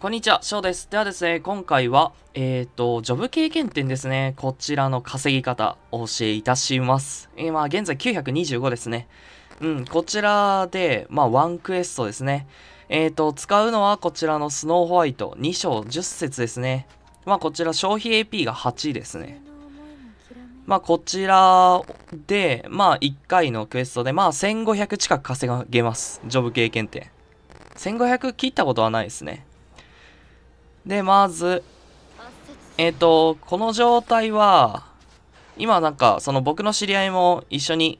こんにちは、翔です。ではですね、今回は、えっ、ー、と、ジョブ経験点ですね、こちらの稼ぎ方、お教えいたします。あ、現在925ですね。うん、こちらで、まあ、ワンクエストですね。えっ、ー、と、使うのはこちらのスノーホワイト、2章10節ですね。まあ、こちら、消費 AP が8ですね。まあ、こちらで、まあ、1回のクエストで、まあ、1500近く稼げます。ジョブ経験点。1500切ったことはないですね。で、まず、えっ、ー、と、この状態は、今なんか、その僕の知り合いも一緒に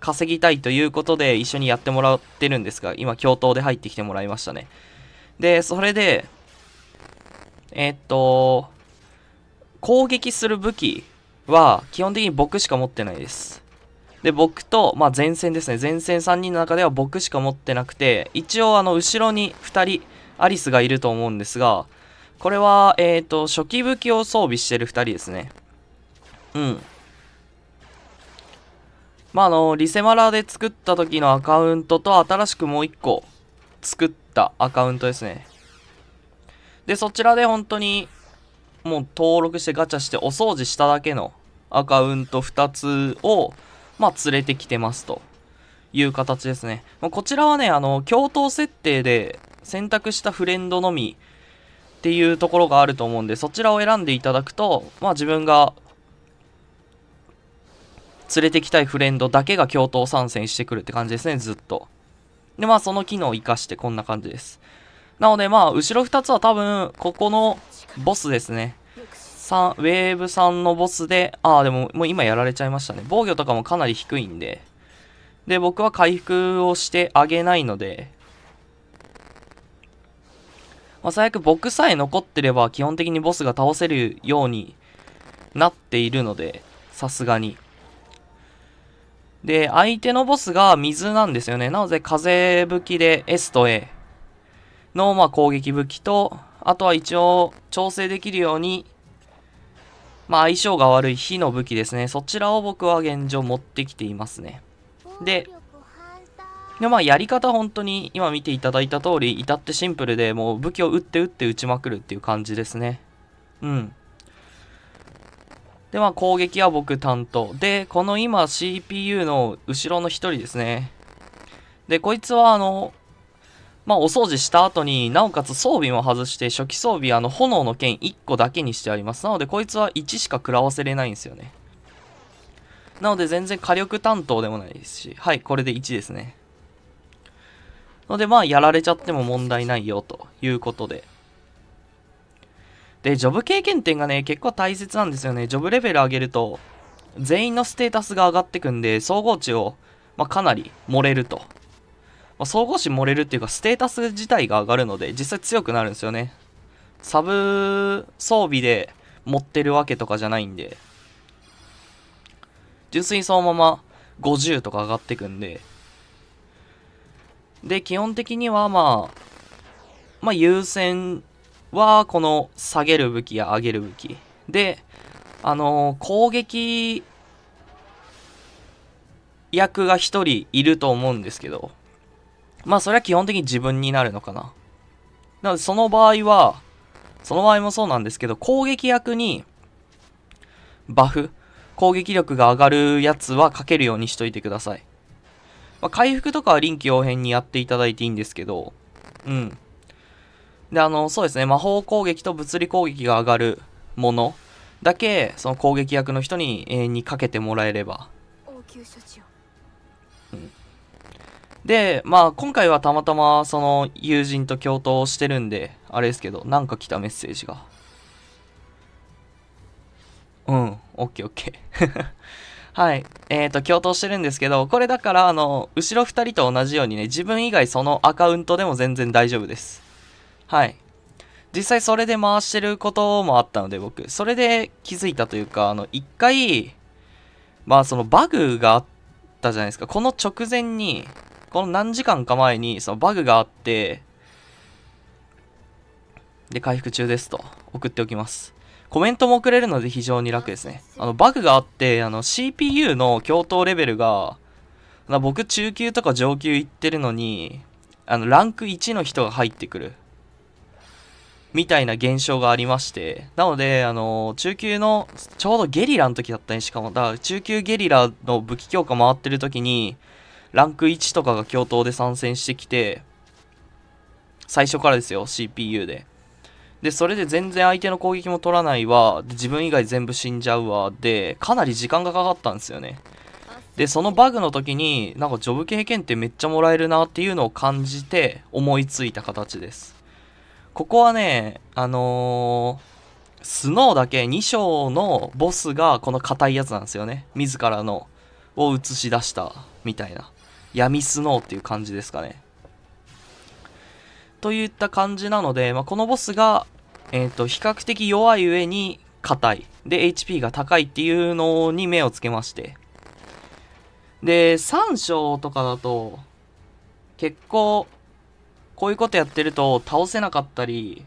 稼ぎたいということで一緒にやってもらってるんですが、今、共闘で入ってきてもらいましたね。で、それで、えっ、ー、と、攻撃する武器は基本的に僕しか持ってないです。で、僕と、まあ、前線ですね。前線3人の中では僕しか持ってなくて、一応あの、後ろに2人、アリスがいると思うんですが、これは、えっ、ー、と、初期武器を装備してる2人ですね。うん。まあ、あの、リセマラで作った時のアカウントと、新しくもう1個作ったアカウントですね。で、そちらで本当に、もう登録してガチャしてお掃除しただけのアカウント2つを、まあ、連れてきてますという形ですね。こちらはね、あの、共闘設定で選択したフレンドのみっていうところがあると思うんでそちらを選んでいただくと、まあ、自分が連れてきたいフレンドだけが共闘参戦してくるって感じですねずっとでまあその機能を生かしてこんな感じですなのでまあ後ろ2つは多分ここのボスですね3ウェーブ3のボスでああでももう今やられちゃいましたね防御とかもかなり低いんでで僕は回復をしてあげないのでまあ、最悪僕さえ残ってれば基本的にボスが倒せるようになっているので、さすがに。で、相手のボスが水なんですよね。なので、風武器で S と A の、まあ、攻撃武器と、あとは一応調整できるように、まあ、相性が悪い火の武器ですね。そちらを僕は現状持ってきていますね。で、で、まあ、やり方本当に今見ていただいた通り、至ってシンプルで、もう武器を打って撃って撃ちまくるっていう感じですね。うん。で、まあ、攻撃は僕担当。で、この今 CPU の後ろの1人ですね。で、こいつはあの、まあ、お掃除した後に、なおかつ装備も外して、初期装備、あの、炎の剣1個だけにしてあります。なので、こいつは1しか食らわせれないんですよね。なので、全然火力担当でもないですし、はい、これで1ですね。ので、まあ、やられちゃっても問題ないよ、ということで。で、ジョブ経験点がね、結構大切なんですよね。ジョブレベル上げると、全員のステータスが上がってくんで、総合値を、まあ、かなり盛れると。まあ、総合値盛れるっていうか、ステータス自体が上がるので、実際強くなるんですよね。サブ装備で持ってるわけとかじゃないんで、純粋にそのまま50とか上がってくんで、で、基本的にはまあ、まあ優先はこの下げる武器や上げる武器。で、あのー、攻撃役が1人いると思うんですけど、まあそれは基本的に自分になるのかな。なのでその場合は、その場合もそうなんですけど、攻撃役にバフ、攻撃力が上がるやつはかけるようにしといてください。まあ、回復とかは臨機応変にやっていただいていいんですけど、うん。で、あの、そうですね、魔法攻撃と物理攻撃が上がるものだけ、その攻撃役の人に永遠にかけてもらえれば。うん、で、まあ、今回はたまたま、その、友人と共闘してるんで、あれですけど、なんか来たメッセージが。うん、オッケーオッケー。はい。えっ、ー、と、共闘してるんですけど、これだから、あの、後ろ2人と同じようにね、自分以外そのアカウントでも全然大丈夫です。はい。実際それで回してることもあったので、僕。それで気づいたというか、あの、一回、まあ、そのバグがあったじゃないですか。この直前に、この何時間か前に、そのバグがあって、で、回復中ですと送っておきます。コメントも送れるので非常に楽ですね。あの、バグがあって、あの、CPU の共闘レベルが、僕中級とか上級行ってるのに、あの、ランク1の人が入ってくる。みたいな現象がありまして。なので、あの、中級の、ちょうどゲリラの時だったね、しかも。だから、中級ゲリラの武器強化回ってる時に、ランク1とかが共闘で参戦してきて、最初からですよ、CPU で。で、それで全然相手の攻撃も取らないわ、自分以外全部死んじゃうわ、で、かなり時間がかかったんですよね。で、そのバグの時に、なんかジョブ経験ってめっちゃもらえるなっていうのを感じて思いついた形です。ここはね、あのー、スノーだけ2章のボスがこの硬いやつなんですよね。自らのを映し出したみたいな。闇スノーっていう感じですかね。といった感じなので、まあ、このボスがえっ、ー、と、比較的弱い上に硬い。で、HP が高いっていうのに目をつけまして。で、3章とかだと、結構、こういうことやってると倒せなかったり、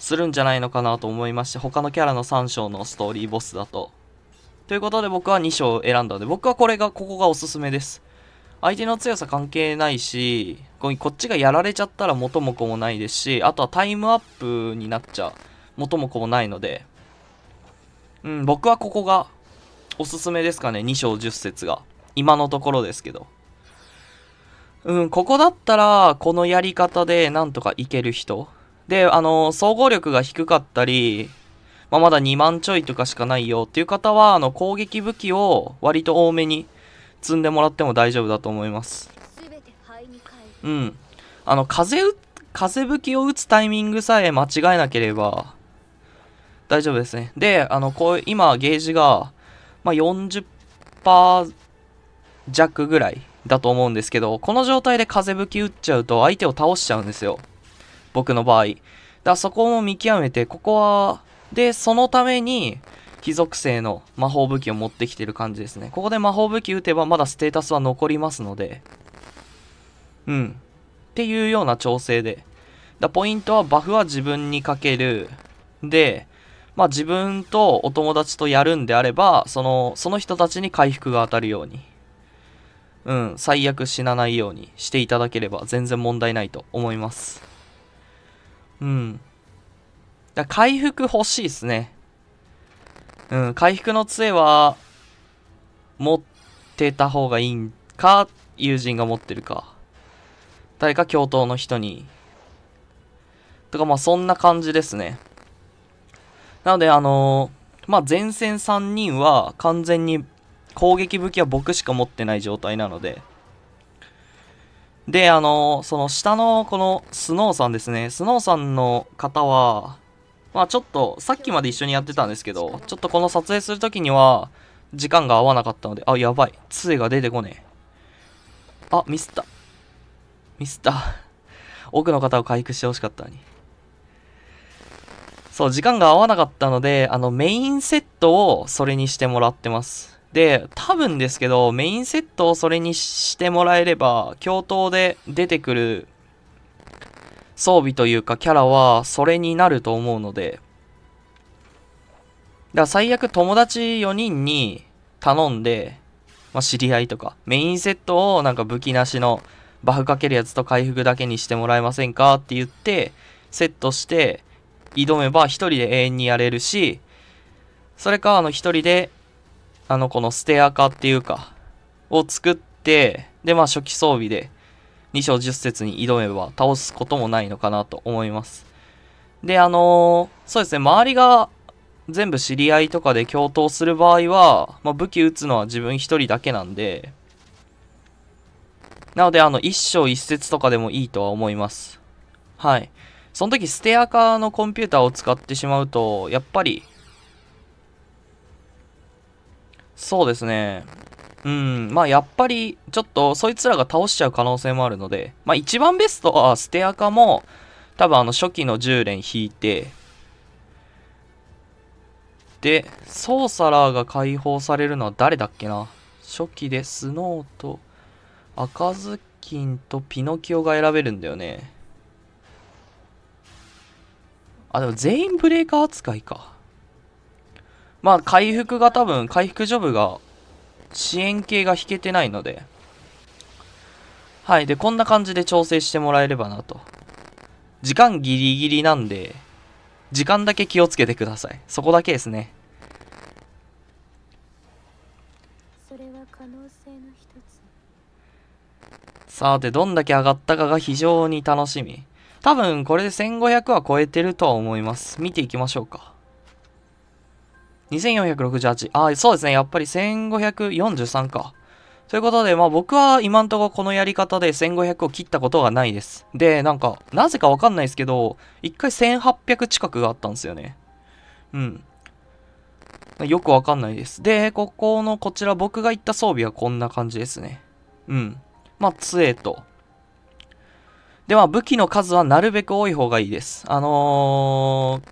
するんじゃないのかなと思いまして、他のキャラの3章のストーリーボスだと。ということで僕は2章選んだので、僕はこれが、ここがおすすめです。相手の強さ関係ないし、こっちがやられちゃったら元も子もないですし、あとはタイムアップになっちゃ元も子もないので、うん、僕はここがおすすめですかね、2章10節が。今のところですけど。うん、ここだったら、このやり方でなんとかいける人。で、あの、総合力が低かったり、まあ、まだ2万ちょいとかしかないよっていう方は、あの、攻撃武器を割と多めに積んでもらっても大丈夫だと思います。うん。あの、風、風吹きを打つタイミングさえ間違えなければ、大丈夫ですね。で、あの、こう、今、ゲージが、まあ、40%弱ぐらいだと思うんですけど、この状態で風吹き打っちゃうと、相手を倒しちゃうんですよ。僕の場合。だからそこも見極めて、ここは、で、そのために、非属性の魔法武器を持ってきてる感じですね。ここで魔法武器打てばまだステータスは残りますので、うん。っていうような調整で。だポイントはバフは自分にかける。で、まあ自分とお友達とやるんであれば、その、その人たちに回復が当たるように。うん、最悪死なないようにしていただければ全然問題ないと思います。うん。だ回復欲しいっすね。うん、回復の杖は、持ってた方がいいんか、友人が持ってるか。誰か教頭の人に。とか、まあそんな感じですね。なので、あのー、まあ前線3人は完全に攻撃武器は僕しか持ってない状態なので。で、あのー、その下のこのスノーさんですね。スノーさんの方は、まあちょっとさっきまで一緒にやってたんですけど、ちょっとこの撮影するときには時間が合わなかったので、あ、やばい。杖が出てこねえ。あ、ミスった。ミスった。奥の方を回復してほしかったのに。そう、時間が合わなかったので、あの、メインセットをそれにしてもらってます。で、多分ですけど、メインセットをそれにしてもらえれば、共闘で出てくる装備というかキャラは、それになると思うので、だから最悪友達4人に頼んで、まあ、知り合いとか、メインセットをなんか武器なしのバフかけるやつと回復だけにしてもらえませんかって言って、セットして、挑めば一人で永遠にやれるし、それか、あの、一人で、あの、このステア化っていうか、を作って、で、まあ、初期装備で、2章10節に挑めば倒すこともないのかなと思います。で、あのー、そうですね、周りが全部知り合いとかで共闘する場合は、まあ、武器撃つのは自分一人だけなんで、なので、あの、一章一節とかでもいいとは思います。はい。その時、ステアカーのコンピューターを使ってしまうと、やっぱり、そうですね。うん、まあやっぱり、ちょっと、そいつらが倒しちゃう可能性もあるので、まあ一番ベストは、ステアカも、多分あの、初期の10連引いて、で、ソーサラーが解放されるのは誰だっけな初期でスノーと、赤ずきんとピノキオが選べるんだよね。あ、でも全員ブレーカー扱いか。まあ、回復が多分、回復ジョブが、支援系が引けてないので。はい。で、こんな感じで調整してもらえればなと。時間ギリギリなんで、時間だけ気をつけてください。そこだけですね。それは可能性の一つ。さて、どんだけ上がったかが非常に楽しみ。多分、これで1500は超えてるとは思います。見ていきましょうか。2468。あ、そうですね。やっぱり1543か。ということで、まあ僕は今んとここのやり方で1500を切ったことがないです。で、なんか、なぜかわかんないですけど、一回1800近くがあったんですよね。うん。よくわかんないです。で、ここのこちら僕が行った装備はこんな感じですね。うん。まあ、杖と。で、まあ、武器の数はなるべく多い方がいいです。あのー、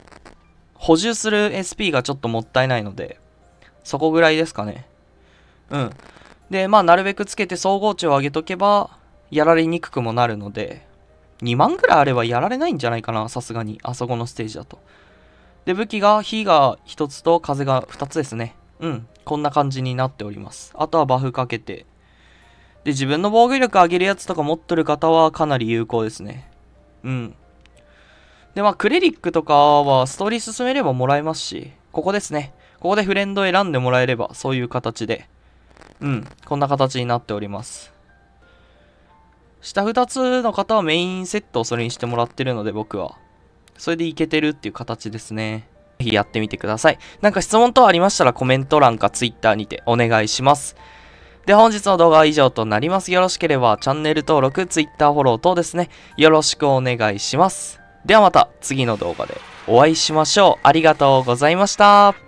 補充する SP がちょっともったいないので、そこぐらいですかね。うん。で、まあ、なるべくつけて総合値を上げとけば、やられにくくもなるので、2万ぐらいあればやられないんじゃないかな、さすがに。あそこのステージだと。で、武器が、火が1つと風が2つですね。うん。こんな感じになっております。あとはバフかけて、で、自分の防御力上げるやつとか持っとる方はかなり有効ですね。うん。で、まあ、クレリックとかはストーリー進めればもらえますし、ここですね。ここでフレンド選んでもらえれば、そういう形で。うん、こんな形になっております。下2つの方はメインセットをそれにしてもらってるので、僕は。それでいけてるっていう形ですね。ぜひやってみてください。なんか質問等ありましたらコメント欄か Twitter にてお願いします。で、本日の動画は以上となります。よろしければチャンネル登録、ツイッターフォロー等ですね、よろしくお願いします。ではまた次の動画でお会いしましょう。ありがとうございました。